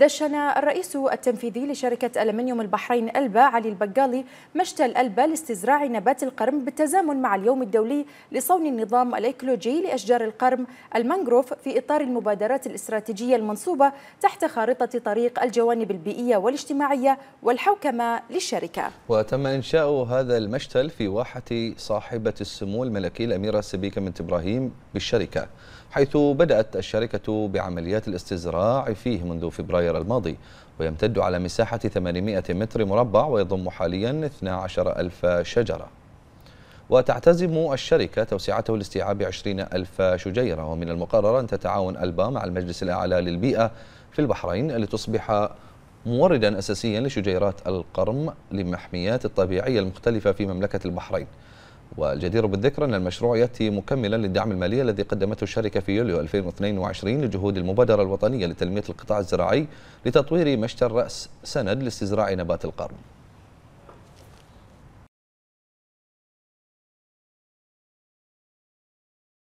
دشن الرئيس التنفيذي لشركة ألمنيوم البحرين ألبا علي البقالي مشتل ألبا لاستزراع نبات القرم بالتزامن مع اليوم الدولي لصون النظام الإيكولوجي لأشجار القرم المانغروف في إطار المبادرات الاستراتيجية المنصوبة تحت خارطة طريق الجوانب البيئية والاجتماعية والحوكمة للشركة وتم إنشاء هذا المشتل في واحة صاحبة السمو الملكي الأميرة سبيكة من إبراهيم بالشركة حيث بدأت الشركة بعمليات الاستزراع فيه منذ فبراير فبراير الماضي ويمتد على مساحة 800 متر مربع ويضم حاليا 12 ألف شجرة وتعتزم الشركة توسعته لاستيعاب 20 ألف شجيرة ومن المقرر أن تتعاون ألبا مع المجلس الأعلى للبيئة في البحرين لتصبح موردا أساسيا لشجيرات القرم للمحميات الطبيعية المختلفة في مملكة البحرين والجدير بالذكر أن المشروع يأتي مكملا للدعم المالي الذي قدمته الشركة في يوليو 2022 لجهود المبادرة الوطنية لتنمية القطاع الزراعي لتطوير مشتى الرأس سند لاستزراع نبات القرن